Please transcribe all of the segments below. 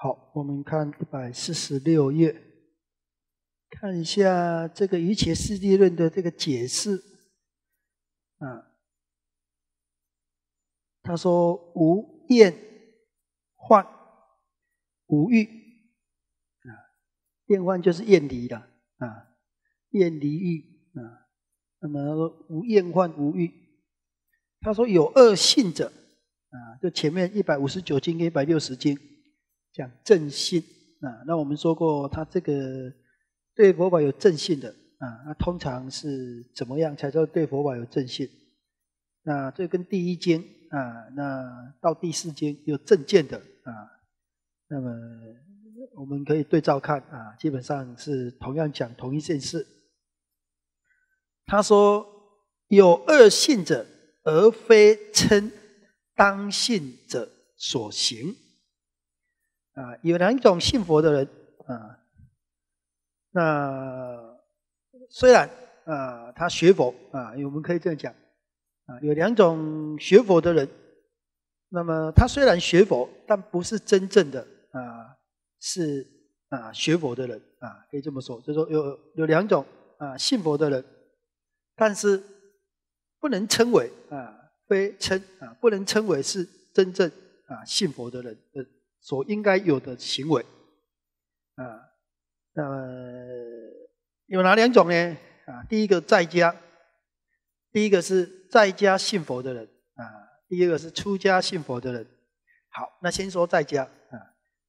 好，我们看一百四十六页，看一下这个《一切世地论》的这个解释。啊，他说无厌患无欲啊，厌患就是厌离的啊，厌离欲啊。那么他说无厌患无欲，他说有恶性者啊，就前面一百五十九经一百六十经。讲正信啊，那我们说过，他这个对佛法有正信的啊，那通常是怎么样才叫对佛法有正信？那这跟第一经啊，那到第四经有正见的啊，那么我们可以对照看啊，基本上是同样讲同一件事。他说：“有恶信者，而非称当信者所行。”啊，有两种信佛的人啊，那虽然啊，他学佛啊，我们可以这样讲啊，有两种学佛的人，那么他虽然学佛，但不是真正的啊，是啊，学佛的人啊，可以这么说，就说有有两种啊，信佛的人，但是不能称为啊，非称啊，不能称为是真正啊，信佛的人的。所应该有的行为啊，么有哪两种呢？啊，第一个在家，第一个是在家信佛的人啊；第二个是出家信佛的人。好，那先说在家啊。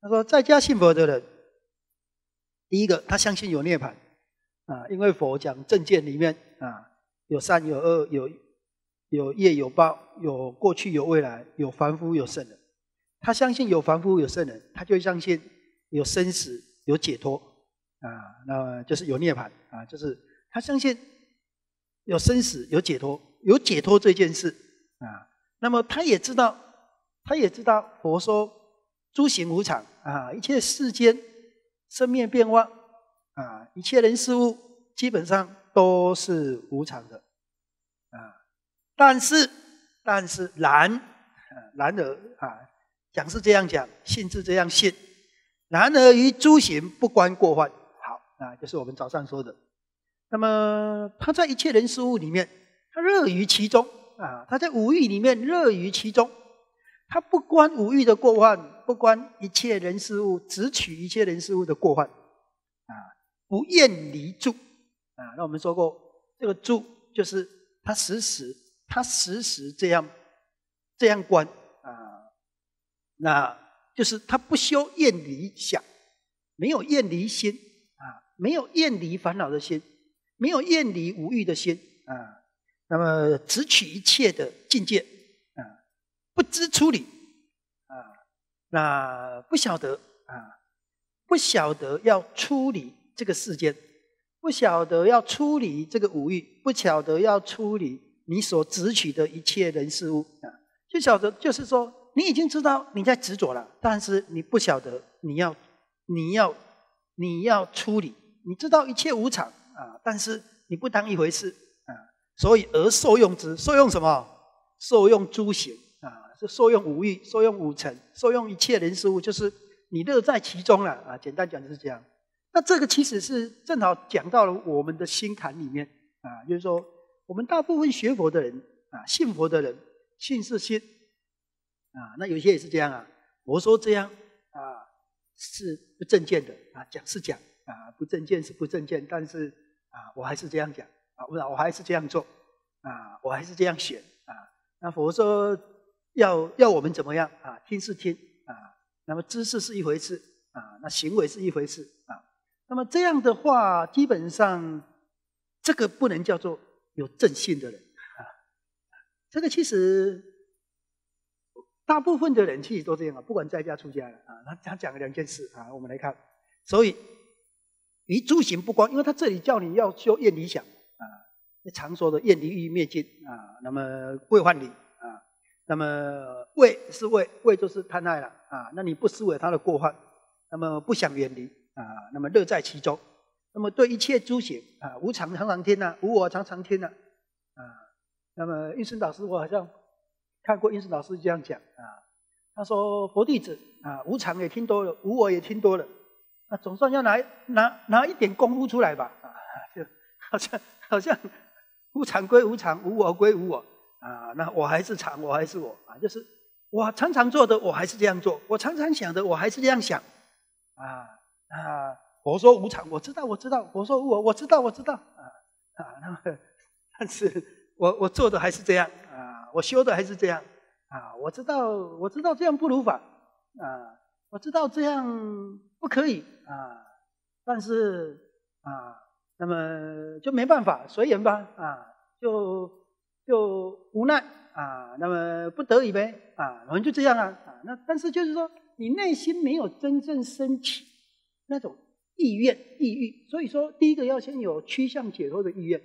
他说，在家信佛的人，第一个他相信有涅槃啊，因为佛讲正见里面啊，有善有恶，有有业有报，有过去有未来，有凡夫有圣人。他相信有凡夫有圣人，他就相信有生死有解脱啊，那就是有涅槃啊，就是他相信有生死有解脱，有解脱这件事啊。那么他也知道，他也知道佛说诸行无常啊，一切世间生灭变化啊，一切人事物基本上都是无常的啊。但是，但是然，然而啊。讲是这样讲，信是这样信，然而于诸行不关过患。好啊，就是我们早上说的。那么他在一切人事物里面，他乐于其中啊。他在五欲里面乐于其中，他不关五欲的过患，不关一切人事物，只取一切人事物的过患啊。不愿离住啊。那我们说过，这个住就是他时时，他时时这样这样观。那就是他不修厌离想，没有厌离心啊，没有厌离烦恼的心，没有厌离无欲的心啊。那么只取一切的境界啊，不知处理啊，那不晓得啊，不晓得要处理这个世间，不晓得要处理这个无欲，不晓得要处理你所执取的一切人事物啊，就晓得就是说。你已经知道你在执着了，但是你不晓得你要、你要、你要处理。你知道一切无常啊，但是你不当一回事啊，所以而受用之，受用什么？受用诸行啊，是受用五欲、受用五尘、受用一切人事物，就是你乐在其中了啊。简单讲就是这样。那这个其实是正好讲到了我们的心坎里面啊，就是说我们大部分学佛的人啊，信佛的人，信是信。啊，那有些也是这样啊。我说这样啊，是不正见的啊，讲是讲啊，不正见是不正见，但是啊，我还是这样讲啊，我我还是这样做啊，我还是这样选啊。那佛说要要我们怎么样啊？听是听啊。那么知识是一回事啊，那行为是一回事啊。那么这样的话，基本上这个不能叫做有正信的人啊。这个其实。大部分的人气都这样啊，不管在家出家啊，他他讲了两件事啊，我们来看，所以，于诸行不光，因为他这里叫你要修厌离想啊，常说的厌离欲灭尽啊，那么未患离啊，那么畏是畏，畏就是贪爱了啊，那你不思维他的过患，那么不想远离啊，那么乐在其中，那么对一切诸行啊，无常常常天呐，无我常常天呐啊，那么应顺导师，我好像。看过英士老师这样讲啊，他说佛弟子啊，无常也听多了，无我也听多了，啊，总算要拿拿拿一点功夫出来吧啊，就，好像好像，无常归无常，无我归无我啊，那我还是常，我还是我啊，就是我常常做的我还是这样做，我常常想的我还是这样想，啊啊，佛说无常，我知道我知道，佛说无我我知道我知道啊啊，那么，但是我我做的还是这样。我修的还是这样，啊，我知道，我知道这样不如法，啊，我知道这样不可以，啊，但是啊，那么就没办法，随缘吧，啊，就就无奈，啊，那么不得已呗，啊，我们就这样啊，啊，那但是就是说，你内心没有真正升起那种意愿、意欲，所以说，第一个要先有趋向解脱的意愿，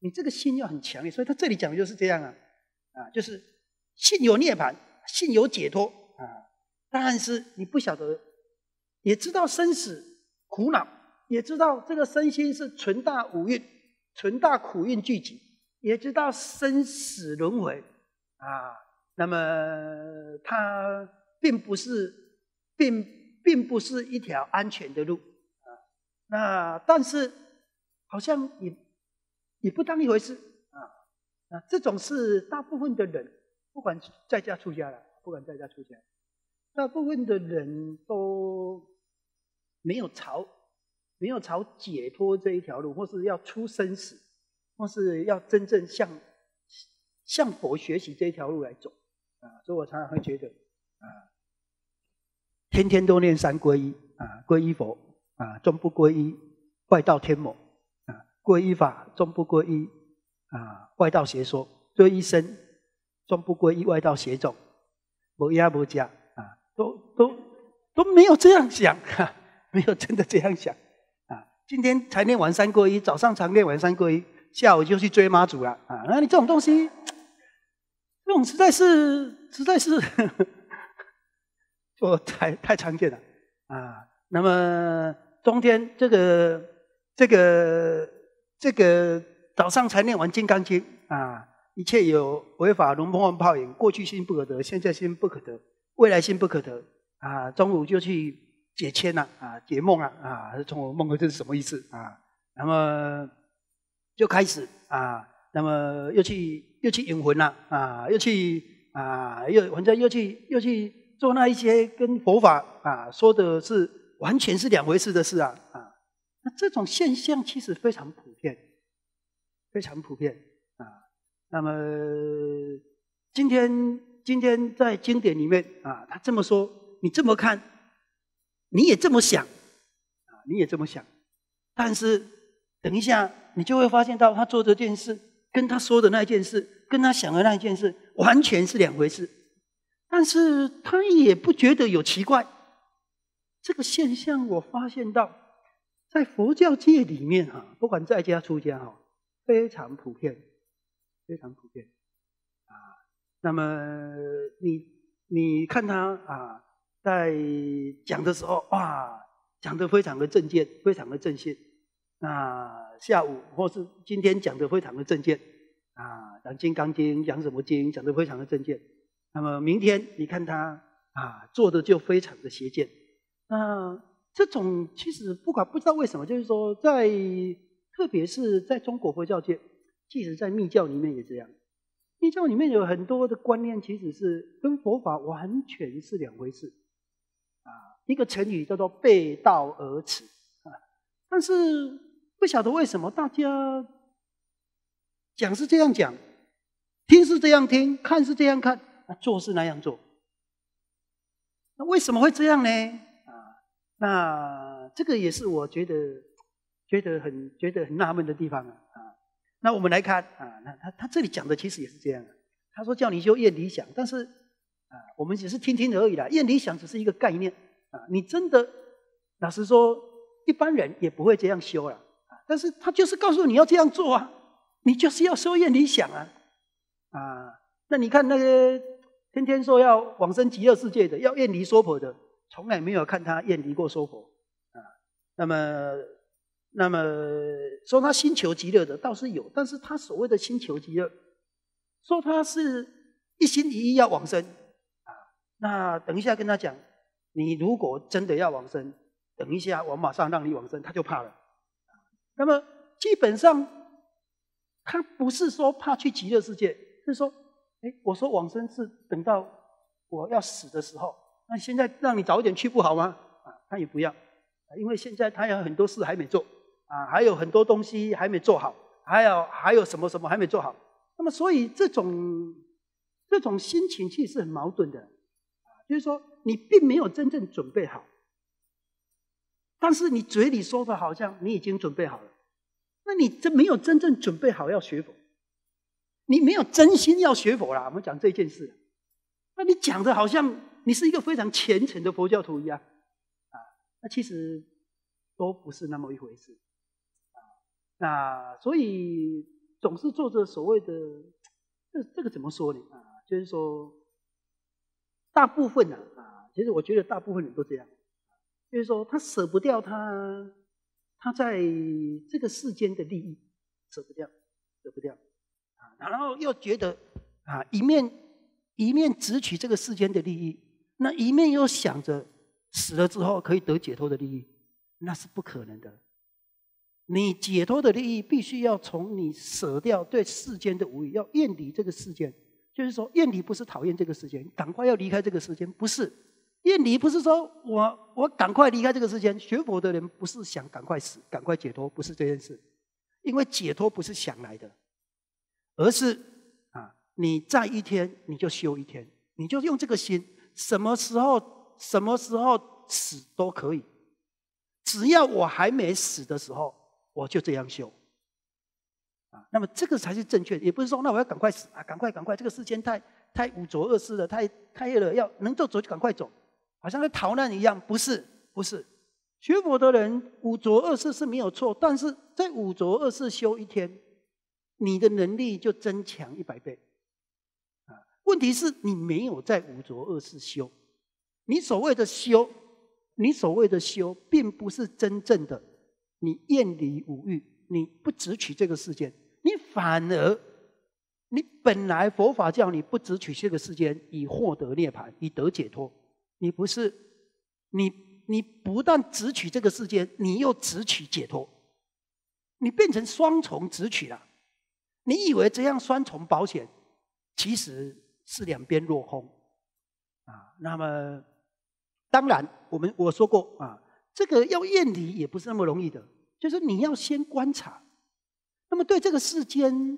你这个心要很强烈，所以他这里讲的就是这样啊。啊，就是信有涅槃，信有解脱啊，但是你不晓得，也知道生死苦恼，也知道这个身心是存大五蕴、存大苦蕴聚集，也知道生死轮回啊。那么它并不是，并并不是一条安全的路啊。那但是好像也也不当一回事。啊，这种是大部分的人，不管在家出家了，不管在家出家，大部分的人都没有朝没有朝解脱这一条路，或是要出生死，或是要真正向向佛学习这一条路来走啊。所以我常常会觉得啊，天天都念三皈依啊，皈依佛啊，终不皈依外道天魔啊，皈依法终不皈依。啊，外道邪说，做医生，中不过一外道邪众，无压无加啊，都都都没有这样想，哈、没有真的这样想啊。今天才练完三皈依，早上才练完三皈依，下午就去追妈祖了啊。那你这种东西，这种实在是实在是，我太太常见了啊。那么中间这个这个这个。早上才念完《金刚经》啊，一切有违法如梦幻泡影，过去心不可得，现在心不可得，未来心不可得啊。中午就去解签了啊，解梦了啊，还是从我梦了这是什么意思啊？那么就开始啊，那么又去又去引魂了啊，又去啊又反正又去又去做那一些跟佛法啊说的是完全是两回事的事啊啊。那这种现象其实非常普遍。非常普遍啊。那么今天，今天在经典里面啊，他这么说，你这么看，你也这么想啊，你也这么想。但是等一下，你就会发现到他做这件事，跟他说的那件事，跟他想的那件事，完全是两回事。但是他也不觉得有奇怪。这个现象我发现到，在佛教界里面啊，不管在家出家啊。非常普遍，非常普遍啊。那么你你看他啊，在讲的时候哇，讲的非常的正见，非常的正信。那下午或是今天讲的非常的正见啊，讲金刚经讲什么经讲的非常的正见。那么明天你看他啊，做的就非常的邪见。那这种其实不管不知道为什么，就是说在。特别是在中国佛教界，即使在密教里面也这样。密教里面有很多的观念，其实是跟佛法完全是两回事啊。一个成语叫做背道而驰啊。但是不晓得为什么大家讲是这样讲，听是这样听，看是这样看，啊，做是那样做。那为什么会这样呢？啊，那这个也是我觉得。觉得很觉得很纳闷的地方啊，啊，那我们来看啊，那他他这里讲的其实也是这样，他说叫你修厌理想，但是啊，我们只是听听而已啦，厌理想只是一个概念啊，你真的老实说，一般人也不会这样修了啊，但是他就是告诉你要这样做啊，你就是要修厌理想啊，啊，那你看那个天天说要往生极乐世界的，要厌离娑婆的，从来没有看他厌离过娑婆啊，那么。那么说他星球极乐的倒是有，但是他所谓的星球极乐，说他是一心一意要往生啊。那等一下跟他讲，你如果真的要往生，等一下我马上让你往生，他就怕了。那么基本上他不是说怕去极乐世界，是说，哎，我说往生是等到我要死的时候，那现在让你早点去不好吗？啊，他也不要，因为现在他有很多事还没做。啊，还有很多东西还没做好，还有还有什么什么还没做好？那么，所以这种这种心情其实是很矛盾的，就是说你并没有真正准备好，但是你嘴里说的好像你已经准备好了，那你这没有真正准备好要学佛，你没有真心要学佛啦。我们讲这件事，那你讲的好像你是一个非常虔诚的佛教徒一样，啊，那其实都不是那么一回事。那所以总是做着所谓的，这这个怎么说呢？啊，就是说，大部分呢啊，其实我觉得大部分人都这样，就是说他舍不掉他，他在这个世间的利益，舍不掉，舍不掉，啊，然后又觉得，啊，一面一面只取这个世间的利益，那一面又想着死了之后可以得解脱的利益，那是不可能的。你解脱的利益必须要从你舍掉对世间的无欲，要厌离这个世间。就是说，厌离不是讨厌这个世间，赶快要离开这个世间，不是。厌离不是说我我赶快离开这个世间。学佛的人不是想赶快死、赶快解脱，不是这件事。因为解脱不是想来的，而是啊，你在一天你就修一天，你就用这个心，什么时候什么时候死都可以，只要我还没死的时候。我就这样修啊，那么这个才是正确。也不是说，那我要赶快死啊，赶快赶快，这个世间太太五浊恶世了，太太热了，要能够走就赶快走，好像在逃难一样。不是，不是，学佛的人五浊恶世是没有错，但是在五浊恶世修一天，你的能力就增强一百倍啊。问题是，你没有在五浊恶世修，你所谓的修，你所谓的修，并不是真正的。你厌离五欲，你不执取这个世间，你反而，你本来佛法叫你不执取这个世间，以获得涅盘，以得解脱。你不是，你你不但执取这个世间，你又执取解脱，你变成双重执取了。你以为这样双重保险，其实是两边落空啊。那么，当然，我们我说过啊。这个要验离也不是那么容易的，就是你要先观察。那么对这个世间，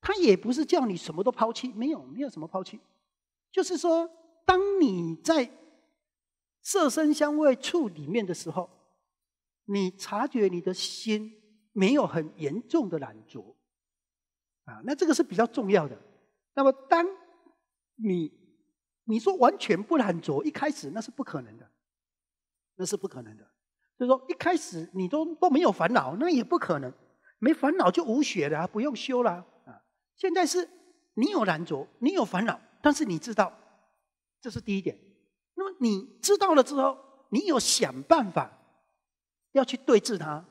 他也不是叫你什么都抛弃，没有，没有什么抛弃。就是说，当你在色身香味触里面的时候，你察觉你的心没有很严重的懒惰，啊，那这个是比较重要的。那么，当你你说完全不懒惰，一开始那是不可能的。那是不可能的，就说一开始你都都没有烦恼，那也不可能，没烦恼就无学了，不用修了啊。现在是你有难着，你有烦恼，但是你知道，这是第一点。那么你知道了之后，你有想办法要去对治它，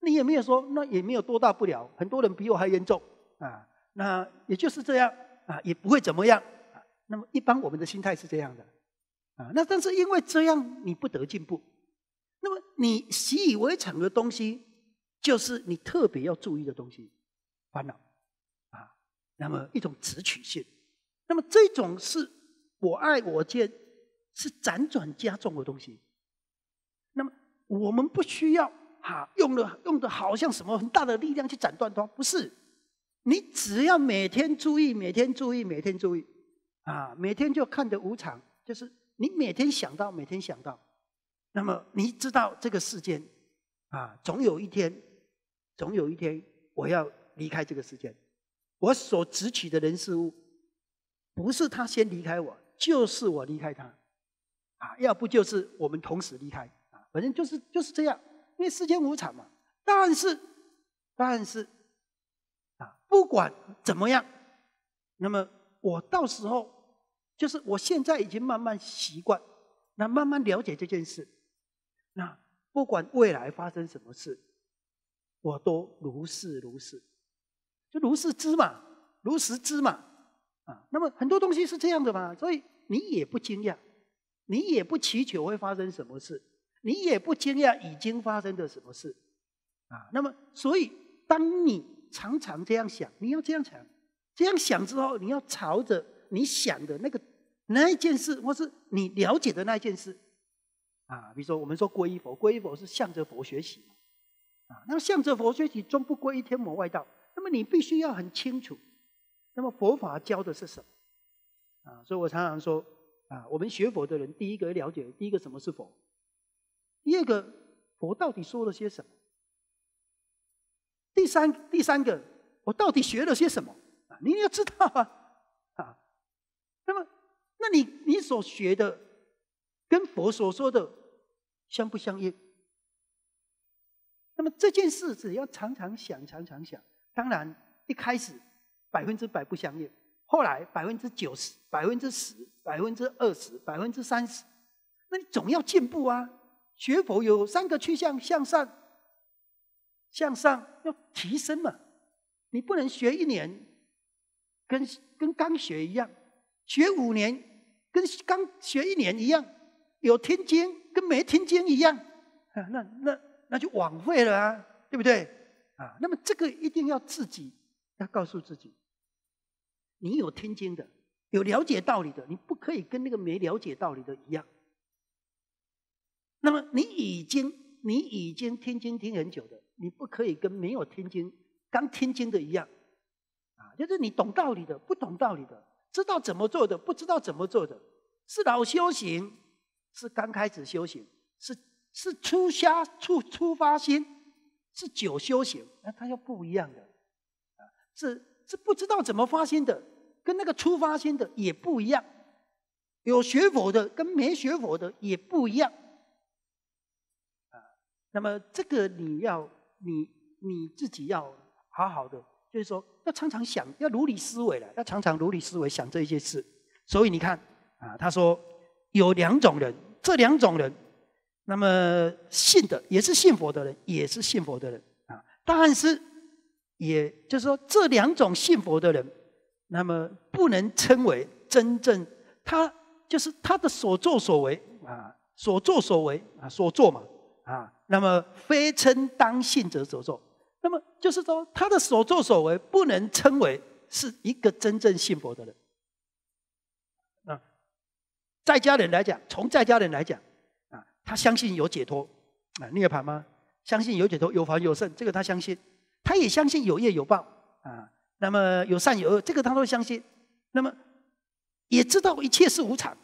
你也没有说那也没有多大不了，很多人比我还严重啊。那也就是这样啊，也不会怎么样啊。那么一般我们的心态是这样的。啊，那但是因为这样你不得进步，那么你习以为常的东西，就是你特别要注意的东西，烦恼，啊，那么一种直取性，那么这种是我爱我见，是辗转加重的东西，那么我们不需要哈，用的用的好像什么很大的力量去斩断它，不是，你只要每天注意，每天注意，每天注意，啊，每天就看着无常，就是。你每天想到，每天想到，那么你知道这个世间啊，总有一天，总有一天我要离开这个世间，我所执取的人事物，不是他先离开我，就是我离开他，啊，要不就是我们同时离开，啊，反正就是就是这样，因为世间无常嘛。但是，但是，啊，不管怎么样，那么我到时候。就是我现在已经慢慢习惯，那慢慢了解这件事，那不管未来发生什么事，我都如是如是，就如是知嘛，如实知嘛，啊，那么很多东西是这样的嘛，所以你也不惊讶，你也不祈求会发生什么事，你也不惊讶已经发生的什么事，啊，那么所以当你常常这样想，你要这样想，这样想之后，你要朝着。你想的那个那一件事，或是你了解的那一件事，啊，比如说我们说皈依佛，皈依佛是向着佛学习，啊，那么向着佛学习终不归一天魔外道，那么你必须要很清楚，那么佛法教的是什么，啊，所以我常常说，啊，我们学佛的人，第一个了解，第一个什么是佛，第二个佛到底说了些什么，第三第三个我到底学了些什么，啊，你要知道啊。那么，那你你所学的，跟佛所说的相不相应？那么这件事，只要常常想，常常想。当然，一开始百分之百不相应，后来百分之九十、百分之十、百分之二十、百分之三十，那你总要进步啊！学佛有三个趋向：向上，向上要提升嘛。你不能学一年，跟跟刚学一样。学五年跟刚学一年一样，有听经跟没听经一样，那那那就枉费了啊，对不对？啊，那么这个一定要自己要告诉自己，你有听经的，有了解道理的，你不可以跟那个没了解道理的一样。那么你已经你已经听经听很久的，你不可以跟没有听经刚听经的一样，啊，就是你懂道理的，不懂道理的。知道怎么做的，不知道怎么做的，是老修行，是刚开始修行，是是初瞎初初发心，是久修行，那它又不一样的，啊，是是不知道怎么发心的，跟那个初发心的也不一样，有学佛的跟没学佛的也不一样，啊，那么这个你要你你自己要好好的。就是说，要常常想，要如理思维了。要常常如理思维，想这一些事。所以你看，啊，他说有两种人，这两种人，那么信的也是信佛的人，也是信佛的人啊。但是，也就是说，这两种信佛的人，那么不能称为真正他，就是他的所作所为啊，所作所为啊，所作嘛啊。那么非称当信者所作。就是说，他的所作所为不能称为是一个真正信佛的人。啊，在家人来讲，从在家人来讲，啊，他相信有解脱，啊，涅槃吗？相信有解脱，有法有圣，这个他相信。他也相信有业有报，啊，那么有善有恶，这个他都相信。那么也知道一切是无常，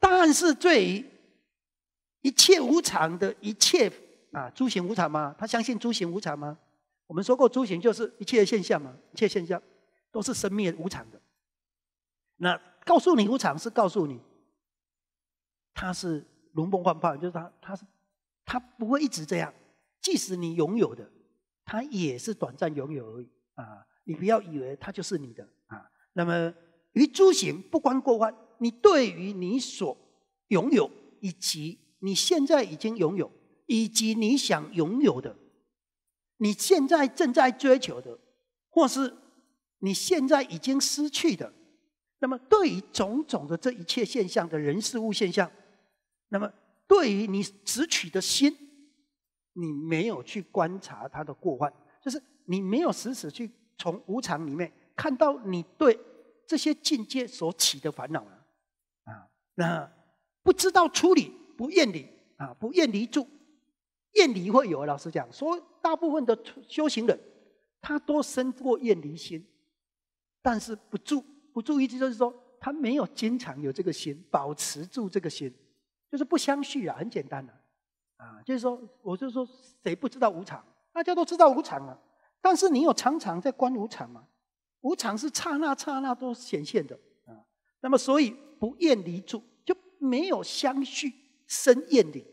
但是对于一切无常的一切啊，诸行无常吗？他相信诸行无常吗？我们说过，诸行就是一切现象嘛，一切现象都是生灭无常的。那告诉你无常，是告诉你它是如梦幻泡，就是它，它是它不会一直这样。即使你拥有的，它也是短暂拥有而已啊！你不要以为它就是你的啊。那么于诸行不关过患，你对于你所拥有，以及你现在已经拥有，以及你想拥有的。你现在正在追求的，或是你现在已经失去的，那么对于种种的这一切现象的人事物现象，那么对于你执取的心，你没有去观察它的过患，就是你没有死死去从无常里面看到你对这些境界所起的烦恼了啊，那不知道处理，不愿离啊，不愿离住。厌离会有，老师讲说，大部分的修行人，他都生过厌离心，但是不住，不住意，就是说，他没有经常有这个心，保持住这个心，就是不相续啊，很简单的啊，就是说，我就说，谁不知道无常？大家都知道无常啊，但是你有常常在观无常吗？无常是刹那刹那都显现的啊，那么所以不厌离住，就没有相续生厌离。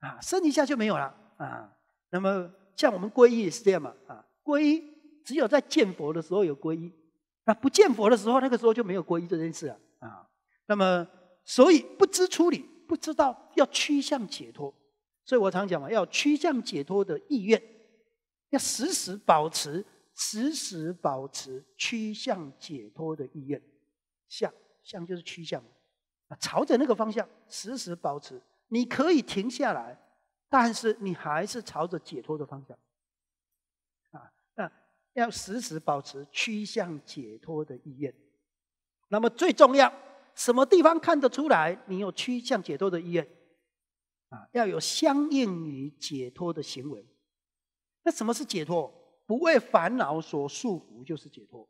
啊，生一下就没有了啊。那么像我们皈依也是这样嘛啊？皈依只有在见佛的时候有皈依，那不见佛的时候，那个时候就没有皈依这件事了啊。那么所以不知处理，不知道要趋向解脱。所以我常讲嘛，要趋向解脱的意愿，要时时保持，时时保持趋向解脱的意愿。向向就是趋向，啊，朝着那个方向，时时保持。你可以停下来，但是你还是朝着解脱的方向，啊，那要时时保持趋向解脱的意愿。那么最重要，什么地方看得出来你有趋向解脱的意愿？啊，要有相应于解脱的行为。那什么是解脱？不为烦恼所束缚就是解脱。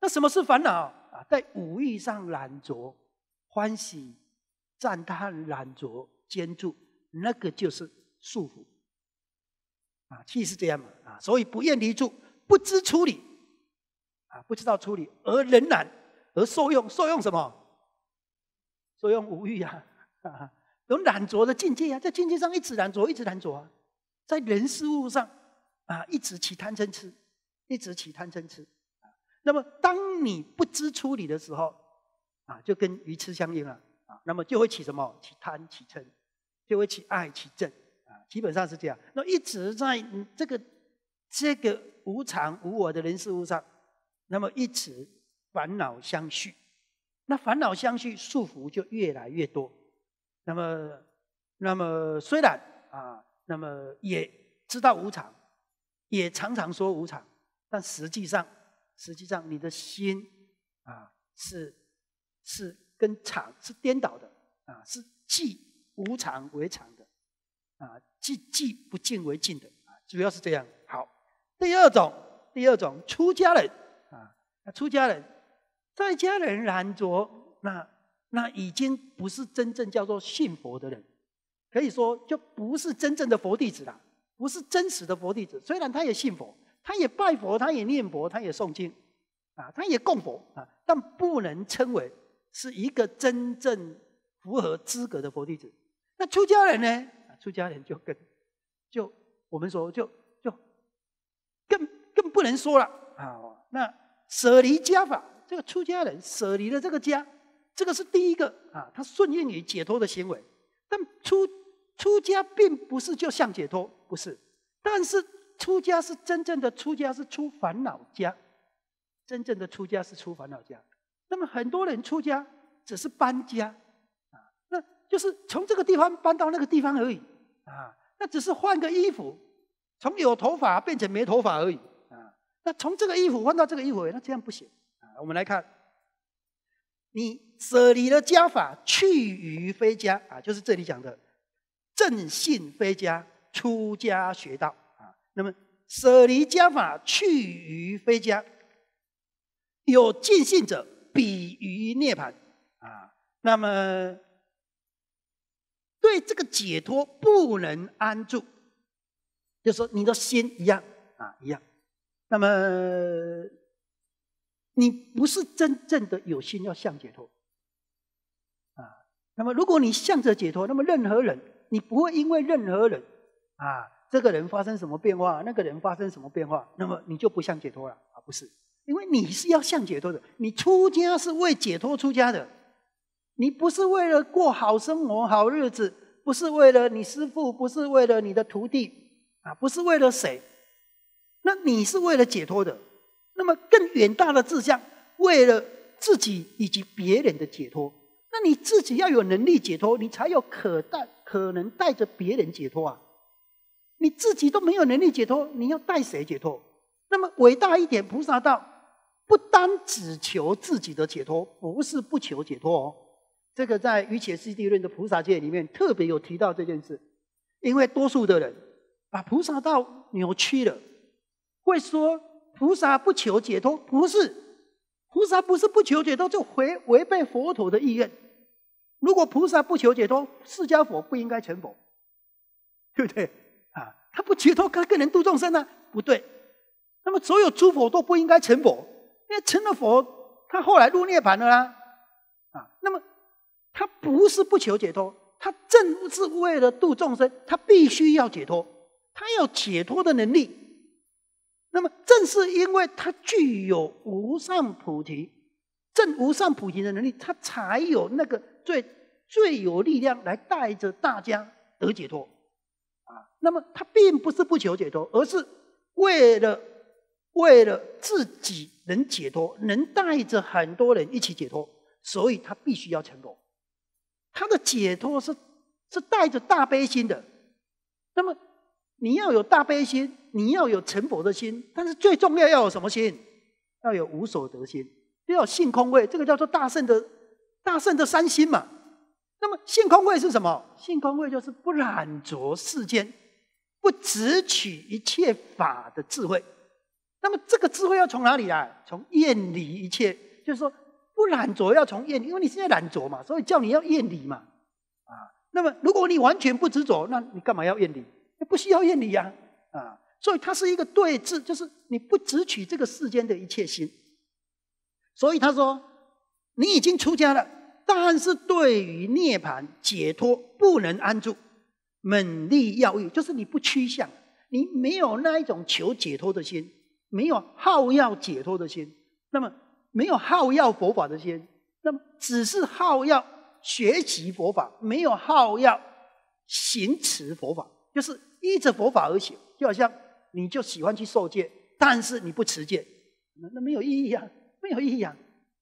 那什么是烦恼？啊，在五欲上懒着、欢喜。赞叹懒惰坚住，那个就是束缚啊！气是这样嘛啊！所以不愿离住，不知处理啊，不知道处理，而仍然而受用，受用什么？受用无欲啊！有懒惰的境界啊，在境界上一直懒惰，一直懒惰啊，在人事物上啊，一直起贪嗔痴，一直起贪嗔痴。那么，当你不知处理的时候啊，就跟鱼吃相应了。那么就会起什么？起贪起嗔，就会起爱起憎啊，基本上是这样。那一直在这个这个无常无我的人事物上，那么一直烦恼相续，那烦恼相续束缚就越来越多。那么，那么虽然啊，那么也知道无常，也常常说无常，但实际上，实际上你的心啊是是。跟常是颠倒的，啊，是既无常为常的，啊，既既不净为净的，啊，主要是这样。好，第二种，第二种，出家人，啊，出家人，在家人然着，那那已经不是真正叫做信佛的人，可以说就不是真正的佛弟子了，不是真实的佛弟子。虽然他也信佛，他也拜佛，他也念佛，他也诵经，啊，他也供佛，啊，但不能称为。是一个真正符合资格的佛弟子，那出家人呢？出家人就更就我们说就就更更不能说了啊！那舍离家法，这个出家人舍离了这个家，这个是第一个啊，他顺应于解脱的行为。但出出家并不是就像解脱，不是。但是出家是真正的出家，是出烦恼家。真正的出家是出烦恼家。那么很多人出家只是搬家啊，那就是从这个地方搬到那个地方而已啊，那只是换个衣服，从有头发变成没头发而已啊。那从这个衣服换到这个衣服，那这样不行啊。我们来看，你舍离了家法，去于非家啊，就是这里讲的正信非家出家学道啊。那么舍离家法去于非家，有尽信者。比于涅槃啊，那么对这个解脱不能安住，就说你的心一样啊一样，那么你不是真正的有心要向解脱啊。那么如果你向着解脱，那么任何人你不会因为任何人啊这个人发生什么变化，那个人发生什么变化，那么你就不向解脱了啊不是。因为你是要向解脱的，你出家是为解脱出家的，你不是为了过好生活好日子，不是为了你师父，不是为了你的徒弟，啊，不是为了谁，那你是为了解脱的。那么更远大的志向，为了自己以及别人的解脱，那你自己要有能力解脱，你才有可带可能带着别人解脱啊。你自己都没有能力解脱，你要带谁解脱？那么伟大一点，菩萨道。不单只求自己的解脱，不是不求解脱哦。这个在《瑜伽师地论》的菩萨界里面特别有提到这件事，因为多数的人把菩萨道扭曲了，会说菩萨不求解脱，不是菩萨不是不求解脱就违违背佛陀的意愿。如果菩萨不求解脱，释迦佛不应该成佛，对不对？啊，他不解脱，他更能度众生呢？不对。那么所有诸佛都不应该成佛。那成了佛，他后来入涅盘了啦，啊，那么他不是不求解脱，他正是为了度众生，他必须要解脱，他要解脱的能力。那么正是因为他具有无上菩提，正无上菩提的能力，他才有那个最最有力量来带着大家得解脱，啊，那么他并不是不求解脱，而是为了。为了自己能解脱，能带着很多人一起解脱，所以他必须要成佛。他的解脱是是带着大悲心的。那么你要有大悲心，你要有成佛的心，但是最重要要有什么心？要有无所得心，要有性空位，这个叫做大圣的大圣的三心嘛。那么性空位是什么？性空位就是不染着世间，不执取一切法的智慧。那么这个智慧要从哪里来？从厌离一切，就是说不懒着，要从厌离。因为你现在懒着嘛，所以叫你要厌离嘛，啊。那么如果你完全不执着，那你干嘛要厌离？不需要厌离呀，啊。所以它是一个对峙，就是你不执取这个世间的一切心。所以他说，你已经出家了，但是对于涅槃解脱不能安住，猛力要欲，就是你不趋向，你没有那一种求解脱的心。没有好要解脱的心，那么没有好要佛法的心，那么只是好要学习佛法，没有好要行持佛法，就是依着佛法而行。就好像你就喜欢去受戒，但是你不持戒，那那没有意义啊，没有意义啊！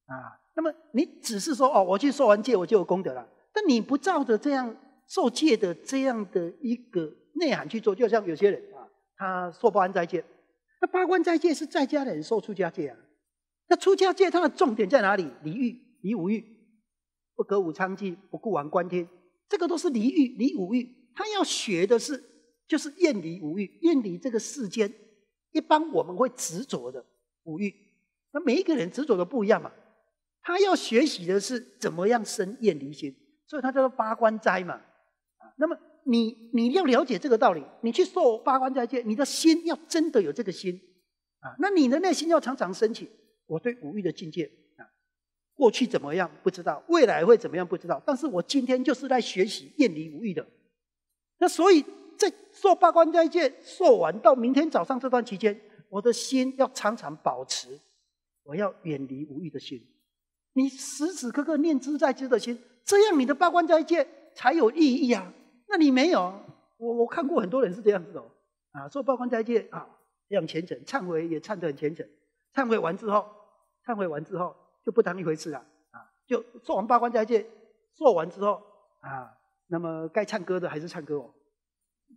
啊，那么你只是说哦，我去受完戒我就有功德了，但你不照着这样受戒的这样的一个内涵去做，就像有些人啊，他受不完斋戒。那八关斋戒是在家的人受出家戒啊。那出家戒它的重点在哪里？离欲，离五欲，不隔五娼妓，不顾王观天。这个都是离欲，离五欲。他要学的是，就是厌离五欲，厌离这个世间。一般我们会执着的五欲，那每一个人执着的不一样嘛。他要学习的是怎么样生厌离心，所以他叫做八关斋嘛。那么。你你要了解这个道理，你去受八关斋戒，你的心要真的有这个心啊。那你的内心要常常升起我对无欲的境界啊。过去怎么样不知道，未来会怎么样不知道，但是我今天就是在学习远离无欲的。那所以，在受八关斋戒做完到明天早上这段期间，我的心要常常保持，我要远离无欲的心。你时时刻刻念兹在兹的心，这样你的八关斋戒才有意义啊。那你没有，我我看过很多人是这样子哦，啊，做报关斋戒啊，非常虔诚，忏悔也忏得很虔诚，忏悔完之后，忏悔完之后就不当一回事了，啊，就做完八关斋戒，做完之后啊，那么该唱歌的还是唱歌哦，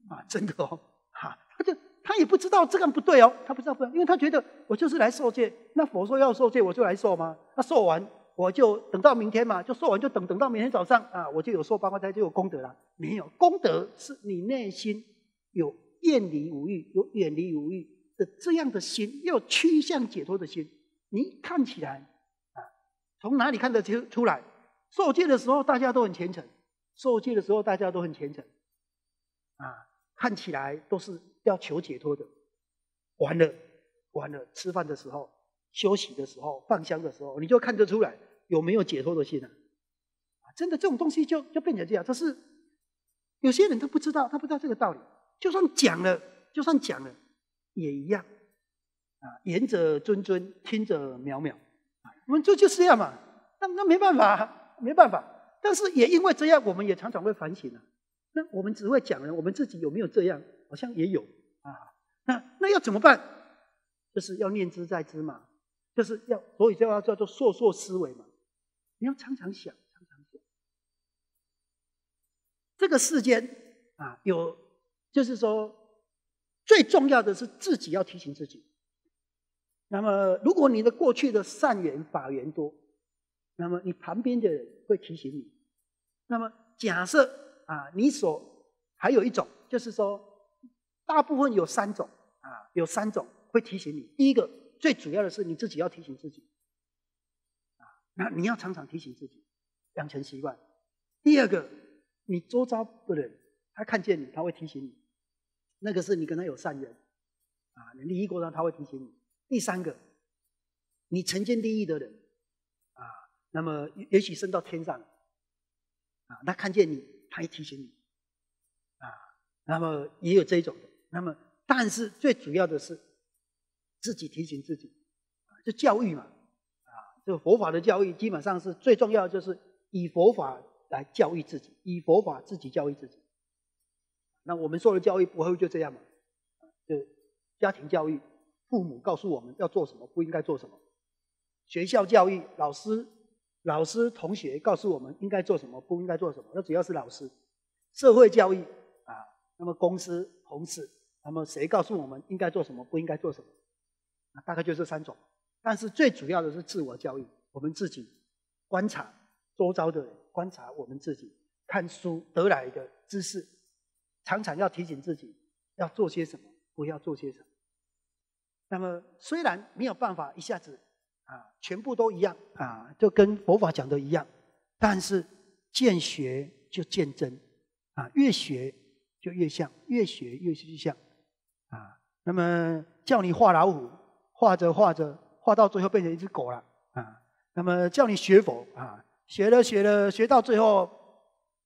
啊，真的哦，哈，他就他也不知道这个不对哦，他不知道不对，因为他觉得我就是来受戒，那佛说要受戒我就来受吗？那受完。我就等到明天嘛，就说完就等，等到明天早上啊，我就有受八关胎就有功德了。没有功德是你内心有厌离无欲，有远离无欲的这样的心，要趋向解脱的心。你看起来啊，从哪里看得出出来？受戒的时候大家都很虔诚，受戒的时候大家都很虔诚，啊，看起来都是要求解脱的。完了，完了，吃饭的时候。休息的时候，放香的时候，你就看得出来有没有解脱的心呢？啊，真的，这种东西就就变成这样。这是有些人都不知道，他不知道这个道理。就算讲了，就算讲了，也一样。啊，言者谆谆，听者渺渺。啊，我们这就是这样嘛。那那没办法，没办法。但是也因为这样，我们也常常会反省啊。那我们只会讲了，我们自己有没有这样？好像也有啊。那那要怎么办？就是要念之在知嘛。就是要，所以叫叫做“硕硕思维”嘛。你要常常想，常常想。这个世间啊，有，就是说，最重要的是自己要提醒自己。那么，如果你的过去的善缘、法缘多，那么你旁边的人会提醒你。那么，假设啊，你所还有一种，就是说，大部分有三种啊，有三种会提醒你。第一个。最主要的是你自己要提醒自己，啊，那你要常常提醒自己，养成习惯。第二个，你周遭的人，他看见你，他会提醒你，那个是你跟他有善缘，啊，你利益过他，他会提醒你。第三个，你成见利益的人，啊，那么也许升到天上，啊，他看见你，他也提醒你，啊，那么也有这种的。那么，但是最主要的是。自己提醒自己，这就教育嘛，啊，就佛法的教育，基本上是最重要的，就是以佛法来教育自己，以佛法自己教育自己。那我们受的教育不会就这样嘛？就家庭教育，父母告诉我们要做什么，不应该做什么；学校教育，老师、老师、同学告诉我们应该做什么，不应该做什么。那主要是老师，社会教育啊，那么公司、同事，那么谁告诉我们应该做什么，不应该做什么？啊，大概就这三种，但是最主要的是自我教育。我们自己观察周遭的人，观察我们自己，看书得来的知识，常常要提醒自己要做些什么，不要做些什么。那么虽然没有办法一下子啊，全部都一样啊，就跟佛法讲的一样，但是见学就见真，啊，越学就越像，越学越是像，啊，那么叫你画老虎。画着画着，画到最后变成一只狗了啊！那么叫你学佛啊，学了学了，学到最后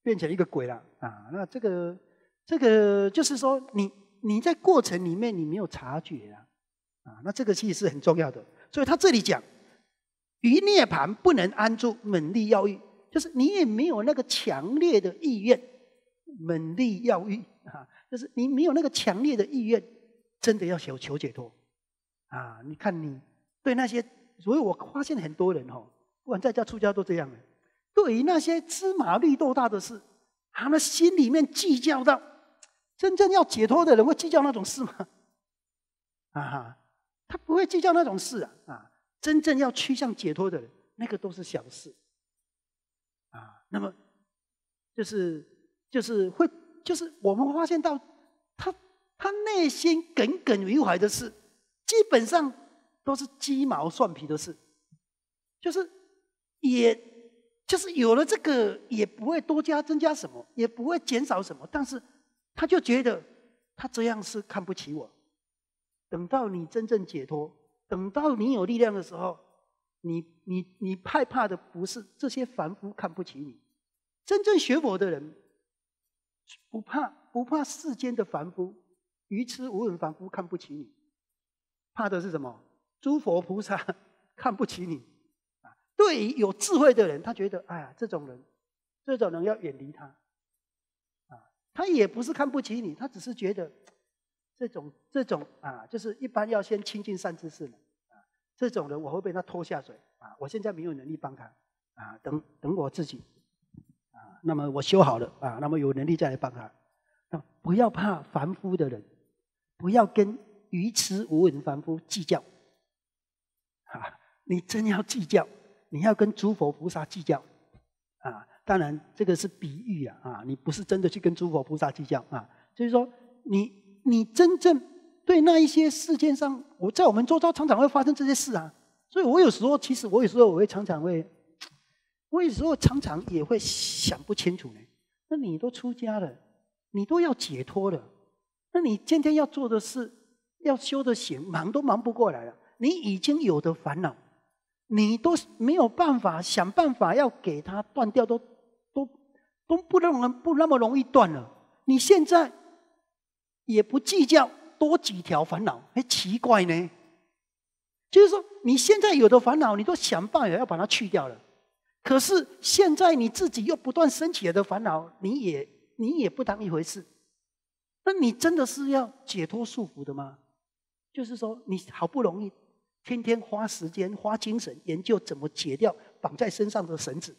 变成一个鬼了啊！那这个这个就是说，你你在过程里面你没有察觉啊啊！那这个其实是很重要的。所以他这里讲，于涅槃不能安住，猛力要欲，就是你也没有那个强烈的意愿，猛力要欲啊，就是你没有那个强烈的意愿，真的要求求解脱。啊！你看，你对那些，所以我发现很多人哦，不管在家出家都这样。对于那些芝麻绿豆大的事，他们心里面计较到，真正要解脱的人会计较那种事吗？啊哈，他不会计较那种事啊！啊，真正要趋向解脱的人，那个都是小事。啊，那么就是就是会就是我们发现到他他内心耿耿于怀的事。基本上都是鸡毛蒜皮的事，就是，也，就是有了这个，也不会多加增加什么，也不会减少什么。但是，他就觉得他这样是看不起我。等到你真正解脱，等到你有力量的时候，你你你害怕的不是这些凡夫看不起你，真正学佛的人不怕不怕世间的凡夫愚痴无闻凡夫看不起你。怕的是什么？诸佛菩萨 看不起你。啊，对于有智慧的人，他觉得，哎呀，这种人，这种人要远离他。啊，他也不是看不起你，他只是觉得，这种这种啊，就是一般要先亲近善知识了。啊，这种人我会被他拖下水。啊，我现在没有能力帮他。啊，等等我自己。啊，那么我修好了啊，那么有能力再来帮他。啊，不要怕凡夫的人，不要跟。愚痴无闻凡夫计较，啊！你真要计较，你要跟诸佛菩萨计较，啊！当然这个是比喻啊，啊！你不是真的去跟诸佛菩萨计较啊。就是说，你你真正对那一些事件上，我在我们周遭常常会发生这些事啊。所以我有时候，其实我有时候我会常常会，我有时候常常也会想不清楚呢。那你都出家了，你都要解脱了，那你今天要做的事？要修的行忙都忙不过来了，你已经有的烦恼，你都没有办法想办法要给他断掉，都都都不容不那么容易断了。你现在也不计较多几条烦恼，还奇怪呢？就是说，你现在有的烦恼，你都想办法要把它去掉了。可是现在你自己又不断升起来的烦恼，你也你也不当一回事。那你真的是要解脱束缚的吗？就是说，你好不容易，天天花时间、花精神研究怎么解掉绑在身上的绳子，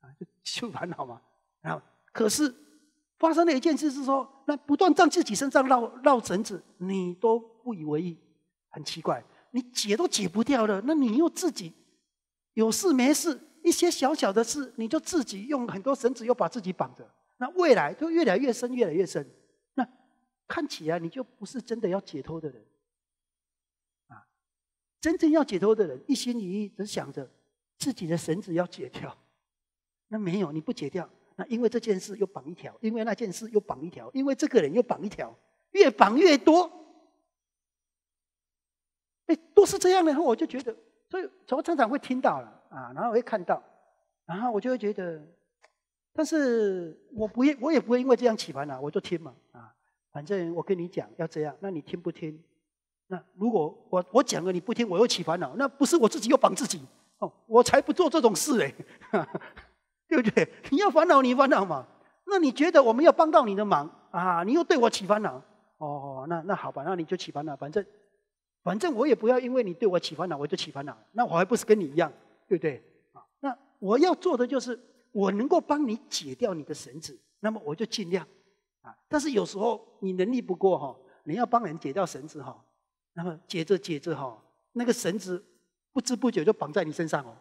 啊，就烦恼嘛。然后，可是发生了一件事，是说，那不断在自己身上绕绕绳子，你都不以为意，很奇怪，你解都解不掉了，那你又自己有事没事，一些小小的事，你就自己用很多绳子又把自己绑着，那未来就越来越深，越来越深。那看起来你就不是真的要解脱的人。真正要解脱的人，一心一意只想着自己的绳子要解掉，那没有你不解掉，那因为这件事又绑一条，因为那件事又绑一条，因为这个人又绑一条，越绑越多。哎，都是这样的，我就觉得，所以从常常会听到了啊，然后会看到，然后我就会觉得，但是我不，我也不会因为这样起烦恼，我就听嘛啊，反正我跟你讲要这样，那你听不听？那如果我我讲了你不听，我又起烦恼，那不是我自己又绑自己哦，我才不做这种事哎，对不对？你要烦恼你烦恼嘛，那你觉得我们要帮到你的忙啊？你又对我起烦恼，哦，那那好吧，那你就起烦恼，反正反正我也不要因为你对我起烦恼，我就起烦恼，那我还不是跟你一样，对不对？啊，那我要做的就是我能够帮你解掉你的绳子，那么我就尽量啊。但是有时候你能力不够哈，你要帮人解掉绳子哈。那么解着解着哈，那个绳子不知不觉就绑在你身上哦，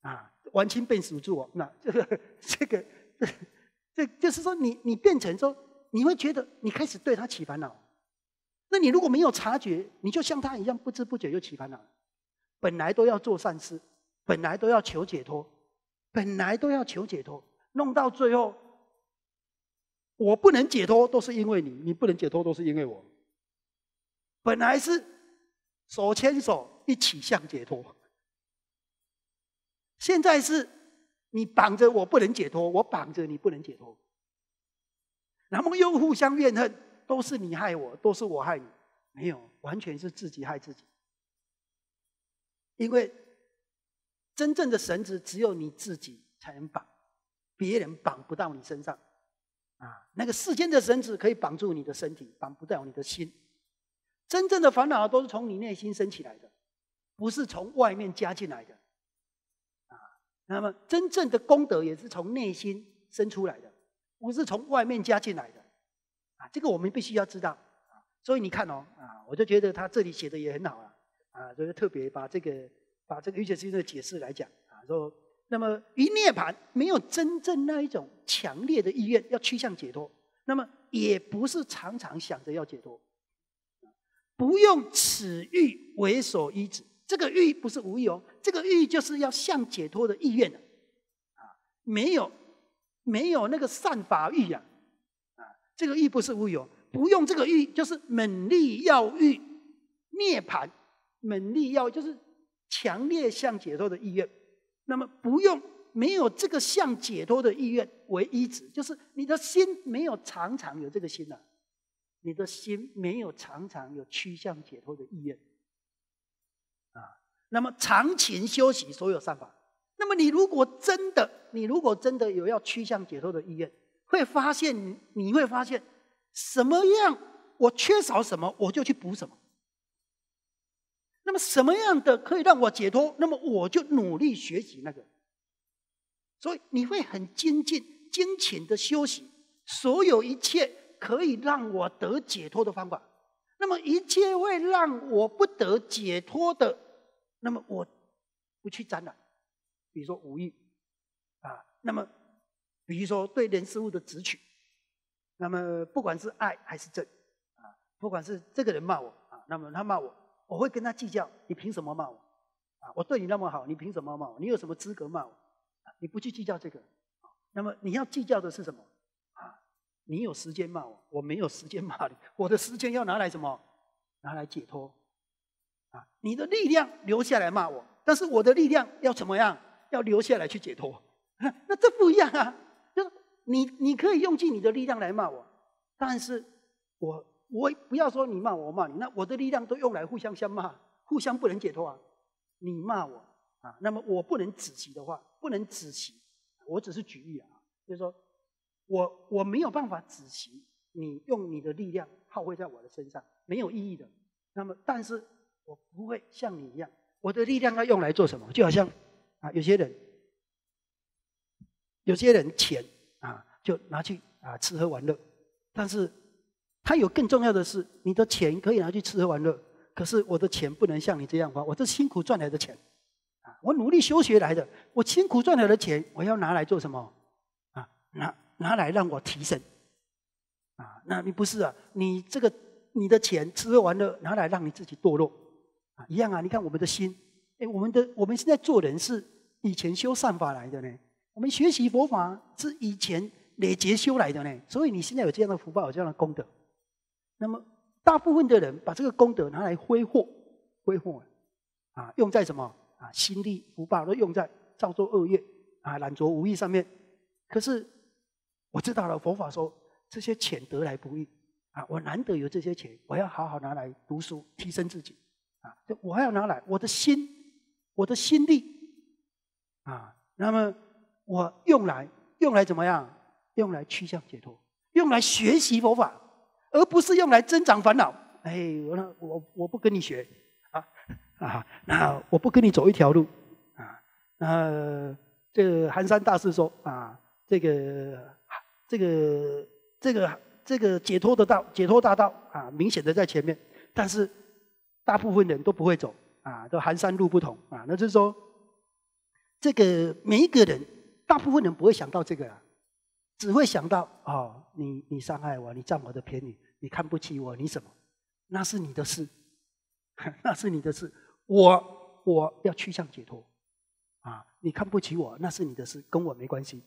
啊，完全被锁住哦。那这个这个这就是说，你你变成说，你会觉得你开始对他起烦恼。那你如果没有察觉，你就像他一样，不知不觉就起烦恼。本来都要做善事，本来都要求解脱，本来都要求解脱，弄到最后，我不能解脱都是因为你，你不能解脱都是因为我。本来是。手牵手一起向解脱。现在是你绑着我不能解脱，我绑着你不能解脱。那么又互相怨恨，都是你害我，都是我害你，没有，完全是自己害自己。因为真正的绳子只有你自己才能绑，别人绑不到你身上。啊，那个世间的绳子可以绑住你的身体，绑不到你的心。真正的烦恼都是从你内心生起来的，不是从外面加进来的，啊，那么真正的功德也是从内心生出来的，不是从外面加进来的，啊，这个我们必须要知道，啊，所以你看哦，啊，我就觉得他这里写的也很好啊，啊，就是特别把这个把这个余劫生的解释来讲，啊，说那么一涅盘没有真正那一种强烈的意愿要趋向解脱，那么也不是常常想着要解脱。不用此欲为所依止，这个欲不是无有，哦，这个欲就是要向解脱的意愿的啊，没有没有那个善法欲呀啊，这个欲不是无有，不用这个欲就是猛力要欲涅盘，猛力要就是强烈向解脱的意愿，那么不用没有这个向解脱的意愿为依止，就是你的心没有常常有这个心了。你的心没有常常有趋向解脱的意愿，啊，那么长勤修习所有善法。那么你如果真的，你如果真的有要趋向解脱的意愿，会发现你你会发现什么样我缺少什么，我就去补什么。那么什么样的可以让我解脱？那么我就努力学习那个。所以你会很精进、精勤的修习所有一切。可以让我得解脱的方法，那么一切会让我不得解脱的，那么我不去沾染。比如说无欲，啊，那么比如说对人事物的执取，那么不管是爱还是憎，啊，不管是这个人骂我，啊，那么他骂我，我会跟他计较，你凭什么骂我？啊，我对你那么好，你凭什么骂我？你有什么资格骂我？啊，你不去计较这个，那么你要计较的是什么？你有时间骂我，我没有时间骂你。我的时间要拿来什么？拿来解脱啊！你的力量留下来骂我，但是我的力量要怎么样？要留下来去解脱？那这不一样啊！就是你，你可以用尽你的力量来骂我，但是我我不要说你骂我，我骂你。那我的力量都用来互相相骂，互相不能解脱啊！你骂我啊，那么我不能止息的话，不能止息。我只是举例啊，就是说。我我没有办法执行，你用你的力量耗费在我的身上没有意义的。那么，但是我不会像你一样，我的力量要用来做什么？就好像啊，有些人，有些人钱啊，就拿去啊吃喝玩乐。但是，他有更重要的是，你的钱可以拿去吃喝玩乐，可是我的钱不能像你这样花。我这辛苦赚来的钱，啊，我努力修学来的，我辛苦赚来的钱，我要拿来做什么？啊，拿。拿来让我提升，啊，那你不是啊？你这个你的钱吃喝玩乐拿来让你自己堕落，啊，一样啊！你看我们的心，哎，我们的我们现在做人是以前修善法来的呢，我们学习佛法是以前累劫修来的呢，所以你现在有这样的福报，有这样的功德。那么大部分的人把这个功德拿来挥霍，挥霍，啊，用在什么啊？心力福报都用在造作恶业，啊，懒惰无益上面。可是。我知道了，佛法说这些钱得来不易啊，我难得有这些钱，我要好好拿来读书，提升自己啊，我还要拿来我的心，我的心力啊，那么我用来用来怎么样？用来趋向解脱，用来学习佛法，而不是用来增长烦恼。哎，我我我不跟你学啊啊，那我不跟你走一条路啊。那这个寒山大师说啊，这个。这个这个这个解脱的道解脱大道啊，明显的在前面，但是大部分人都不会走啊，都寒山路不同啊，那就是说，这个每一个人，大部分人不会想到这个，啊，只会想到哦，你你伤害我，你占我的便宜，你看不起我，你什么，那是你的事，那是你的事，我我要趋向解脱，啊，你看不起我，那是你的事，跟我没关系。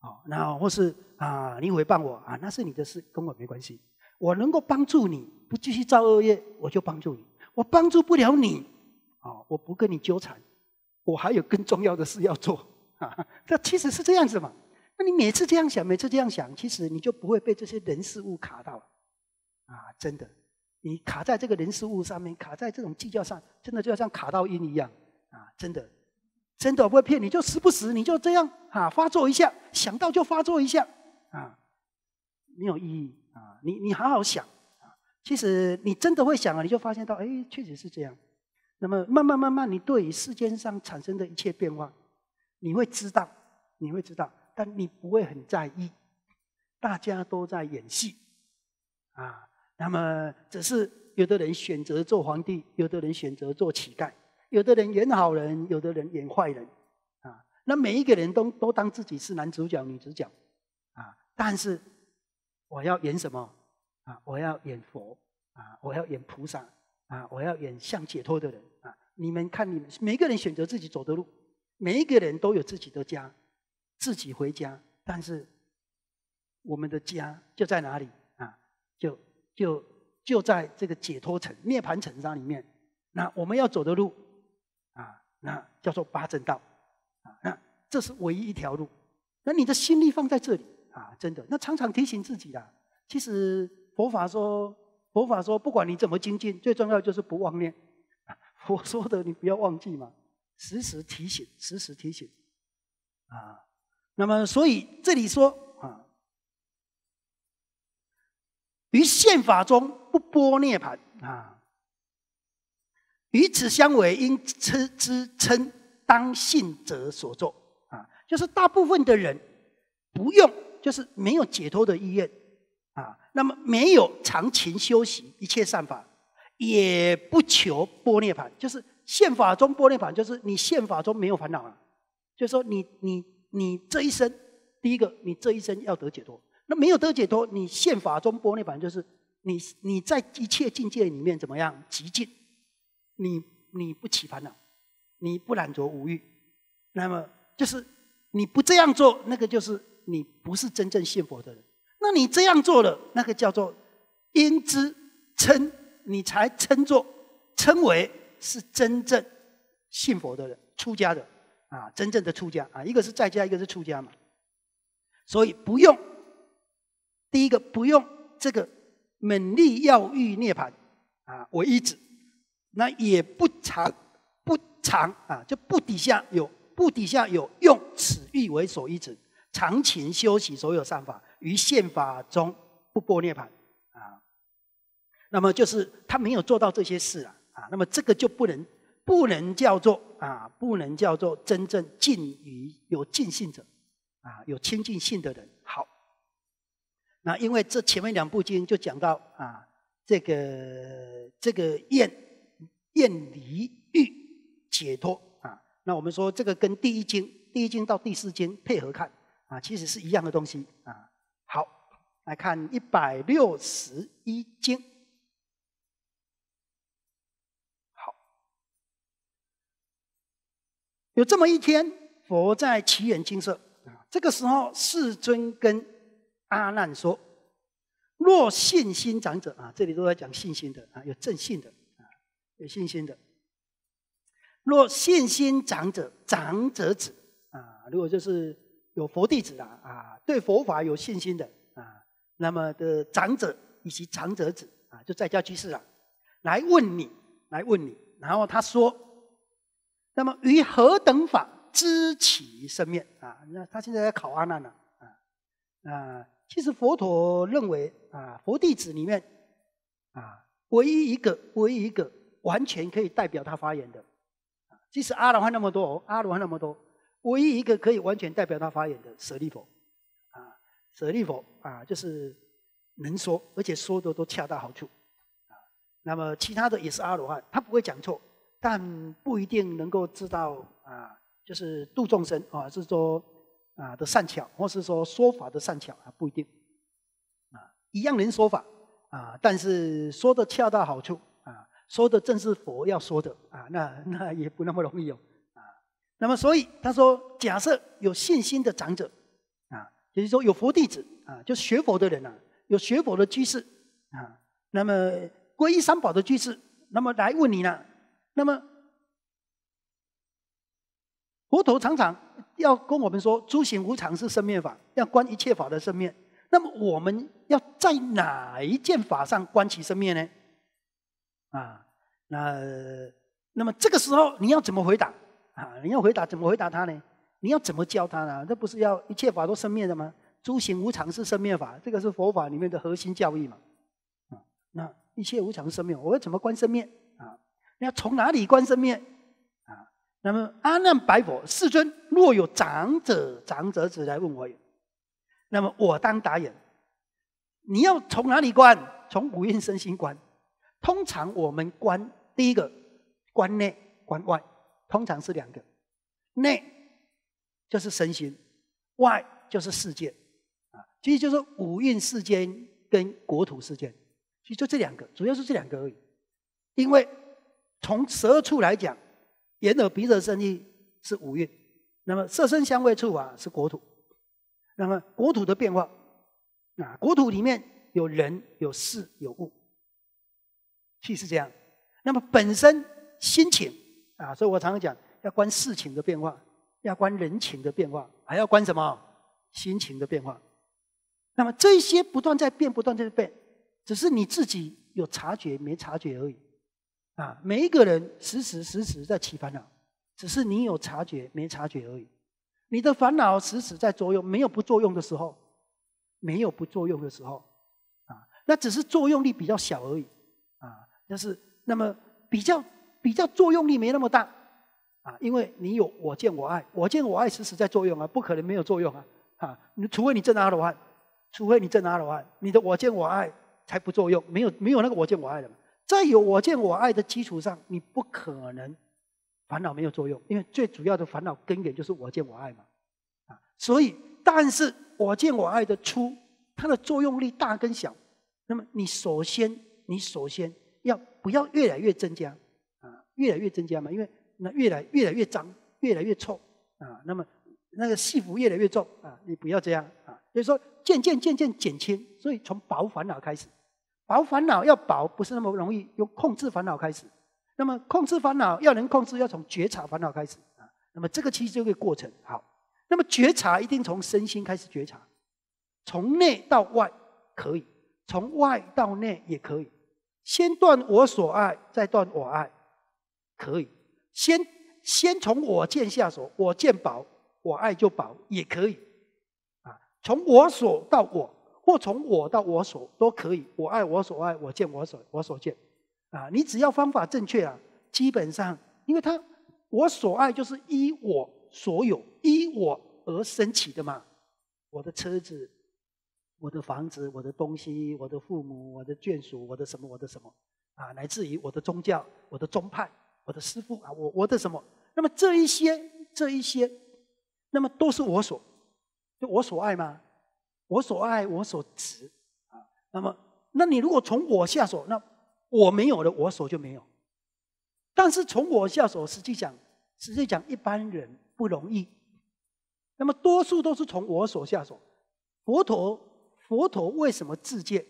啊，那或是啊，你诽谤我啊，那是你的事，跟我没关系。我能够帮助你，不继续造恶业，我就帮助你。我帮助不了你，啊，我不跟你纠缠，我还有更重要的事要做。哈、哈，这其实是这样子嘛？那你每次这样想，每次这样想，其实你就不会被这些人事物卡到了。啊，真的，你卡在这个人事物上面，卡在这种计较上，真的就像卡到鹰一样。啊，真的。真的不会骗你，就时不时你就这样啊发作一下，想到就发作一下，啊，没有意义啊。你你好好想啊，其实你真的会想啊，你就发现到，哎，确实是这样。那么慢慢慢慢，你对于世间上产生的一切变化，你会知道，你会知道，但你不会很在意。大家都在演戏啊，那么只是有的人选择做皇帝，有的人选择做乞丐。有的人演好人，有的人演坏人，啊，那每一个人都都当自己是男主角、女主角，啊，但是我要演什么？啊，我要演佛，啊，我要演菩萨，啊，我要演像解脱的人，啊，你们看，你们每个人选择自己走的路，每一个人都有自己的家，自己回家，但是我们的家就在哪里？啊，就就就在这个解脱层、涅盘层上里面，那我们要走的路。那叫做八正道，啊，那这是唯一一条路。那你的心力放在这里啊，真的。那常常提醒自己啊，其实佛法说，佛法说，不管你怎么精进，最重要就是不妄念。我 说的，你不要忘记嘛，时时提醒，时时提醒，啊。那么，所以这里说啊，于宪法中不拨涅盘啊。与此相违，因痴之称当信者所作啊，就是大部分的人不用，就是没有解脱的意愿啊。那么没有长勤修习一切善法，也不求波涅盘。就是宪法中波涅盘，就是你宪法中没有烦恼了，就说你你你这一生，第一个你这一生要得解脱。那没有得解脱，你宪法中波涅盘就是你你在一切境界里面怎么样极尽。你你不起烦恼，你不懒惰无欲，那么就是你不这样做，那个就是你不是真正信佛的人。那你这样做了，那个叫做因知称，你才称作称为是真正信佛的人，出家的啊，真正的出家啊，一个是在家，一个是出家嘛。所以不用第一个不用这个猛力要欲涅盘啊，我一直。那也不常不常啊，就不底下有不底下有用此欲为所依止，常勤修习所有善法于宪法中不破涅盘啊。那么就是他没有做到这些事啊啊，那么这个就不能不能叫做啊不能叫做真正近于有尽信者啊有亲近性的人好。那因为这前面两部经就讲到啊这个这个厌。厌离欲解脱啊，那我们说这个跟第一经、第一经到第四经配合看啊，其实是一样的东西啊。好，来看一百六十一经。好，有这么一天，佛在奇缘精舍啊，这个时候世尊跟阿难说：“若信心长者啊，这里都在讲信心的啊，有正信的。”有信心的，若信心长者长者子啊，如果就是有佛弟子啊啊，对佛法有信心的啊，那么的长者以及长者子啊，就在家居士啊，来问你，来问你，然后他说，那么于何等法知其身灭啊？那他现在在考阿难了啊啊！其实佛陀认为啊，佛弟子里面啊，唯一一个，唯一一个。完全可以代表他发言的，啊，即使阿罗汉那么多哦，阿罗汉那么多，唯一一个可以完全代表他发言的舍利佛，啊，舍利佛啊，就是能说，而且说的都恰到好处，啊，那么其他的也是阿罗汉，他不会讲错，但不一定能够知道啊，就是度众生啊，是说啊的善巧，或是说说法的善巧啊，不一定，啊，一样能说法啊，但是说的恰到好处。说的正是佛要说的啊，那那也不那么容易哦啊。那么，所以他说，假设有信心的长者啊，也就是说有佛弟子啊，就学佛的人呐，有学佛的居士啊，那么皈依三宝的居士，那么来问你呢？那么，佛陀常常要跟我们说，诸行无常是生灭法，要观一切法的生灭。那么，我们要在哪一件法上观其生灭呢？啊，那那么这个时候你要怎么回答啊？你要回答怎么回答他呢？你要怎么教他呢？这不是要一切法都生灭的吗？诸行无常是生灭法，这个是佛法里面的核心教义嘛。啊，那一切无常生灭，我要怎么观生灭啊？要从哪里观生灭啊？那么阿难白佛：“世尊，若有长者、长者子来问我，那么我当答言：你要从哪里观？从五蕴身心观。”通常我们观第一个观内观外，通常是两个，内就是身心，外就是世界，啊，其实就是五蕴世间跟国土世间，其实就这两个，主要是这两个而已。因为从舌处来讲，眼耳鼻舌身意是五蕴，那么色身香味触啊是国土，那么国土的变化啊，国土里面有人有事有物。气是这样，那么本身心情啊，所以我常常讲要观事情的变化，要观人情的变化，还要观什么心情的变化。那么这些不断在变，不断在变，只是你自己有察觉没察觉而已啊！每一个人时时时时在起烦恼，只是你有察觉没察觉而已。你的烦恼时时在作用，没有不作用的时候，没有不作用的时候啊，那只是作用力比较小而已。就是那么比较比较作用力没那么大，啊，因为你有我见我爱，我见我爱时时在作用啊，不可能没有作用啊，啊，除非你证阿罗汉，除非你证阿罗汉，你的我见我爱才不作用，没有没有那个我见我爱的，在有我见我爱的基础上，你不可能烦恼没有作用，因为最主要的烦恼根源就是我见我爱嘛，啊，所以但是我见我爱的出，它的作用力大跟小，那么你首先你首先。不要越来越增加，啊，越来越增加嘛，因为那越来越来越脏，越来越臭，啊，那么那个戏服越来越重，啊，你不要这样，啊，所以说渐渐渐渐减轻，所以从薄烦恼开始，薄烦恼要薄，不是那么容易，用控制烦恼开始，那么控制烦恼要能控制，要从觉察烦恼开始，啊，那么这个其实就个过程，好，那么觉察一定从身心开始觉察，从内到外可以，从外到内也可以。先断我所爱，再断我爱，可以。先先从我见下手，我见宝，我爱就宝，也可以。啊，从我所到我，或从我到我所，都可以。我爱我所爱，我见我所我所见。啊，你只要方法正确啊，基本上，因为他我所爱就是依我所有，依我而升起的嘛。我的车子。我的房子，我的东西，我的父母，我的眷属，我的什么，我的什么，啊，来自于我的宗教，我的宗派，我的师傅啊，我我的什么？那么这一些，这一些，那么都是我所，就我所爱吗？我所爱，我所执啊。那么，那你如果从我下手，那我没有了，我手就没有。但是从我下手，实际讲，实际讲一般人不容易。那么多数都是从我手下手，佛陀。佛陀为什么自戒？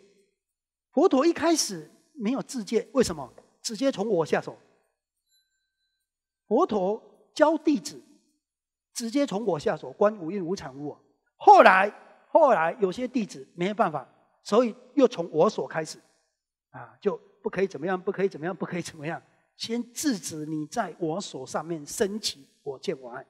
佛陀一开始没有自戒，为什么？直接从我下手。佛陀教弟子，直接从我下手，观无常无我。后来，后来有些弟子没办法，所以又从我所开始，啊，就不可以怎么样，不可以怎么样，不可以怎么样，先制止你在我所上面升起我见我爱，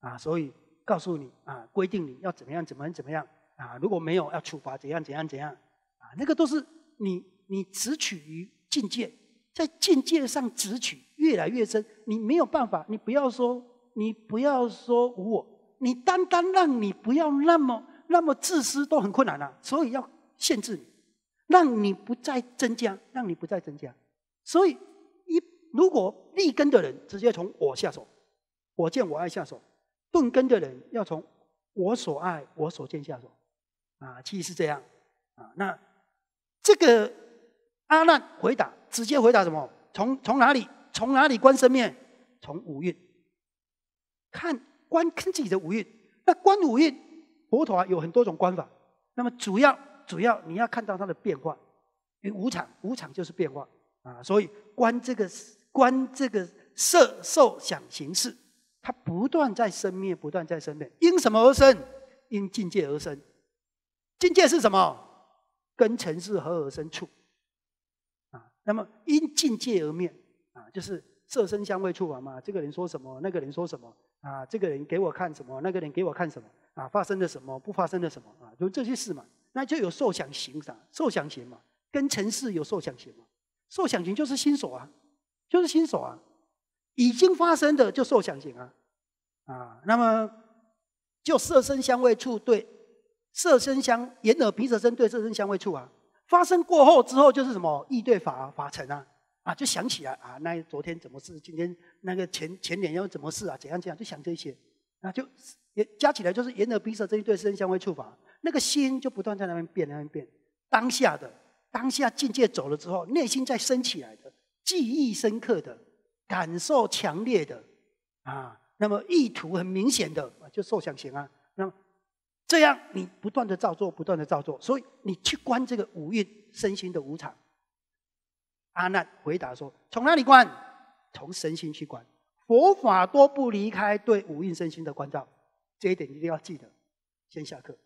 啊，所以告诉你啊，规定你要怎么样，怎么样，怎么样。啊，如果没有要处罚怎样怎样怎样，啊，那个都是你你只取于境界，在境界上只取越来越深，你没有办法，你不要说你不要说无我，你单单让你不要那么那么自私都很困难了，所以要限制你，让你不再增加，让你不再增加。所以一如果立根的人直接从我下手，我见我爱下手；钝根的人要从我所爱我所见下手。啊，其实是这样，啊，那这个阿难回答，直接回答什么？从从哪里？从哪里观生灭？从五蕴。看观看自己的五蕴。那观五蕴，佛陀啊有很多种观法。那么主要主要你要看到它的变化，因为无常，无常就是变化啊。所以观这个观这个色受想行识，它不断在生灭，不断在生灭。因什么而生？因境界而生。境界是什么？跟尘世合而生处，啊，那么因境界而灭，啊，就是色身相味处啊嘛。这个人说什么，那个人说什么，啊，这个人给我看什么，那个人给我看什么，啊，发生了什么，不发生了什么，啊，就这些事嘛？那就有受想行啥？受想行嘛？跟尘世有受想行嘛？受想行就是新手啊，就是新手啊，已经发生的就受想行啊，啊，那么就色身相味处对。色声香、眼耳鼻舌身，对色声香味触啊，发生过后之后就是什么意对法法成啊，啊就想起来啊，那昨天怎么事？今天那个前前年要怎么事啊？怎样怎样？就想这些，那就也加起来就是眼耳鼻舌身，对色声香味触法，那个心就不断在那边变那边变。当下的当下境界走了之后，内心在升起来的记忆深刻的感受强烈的啊，那么意图很明显的就受想行啊。那么。这样，你不断的造作，不断的造作，所以你去观这个五蕴身心的无常。阿难回答说：“从哪里观？从身心去观。佛法多不离开对五蕴身心的关照，这一点一定要记得。”先下课。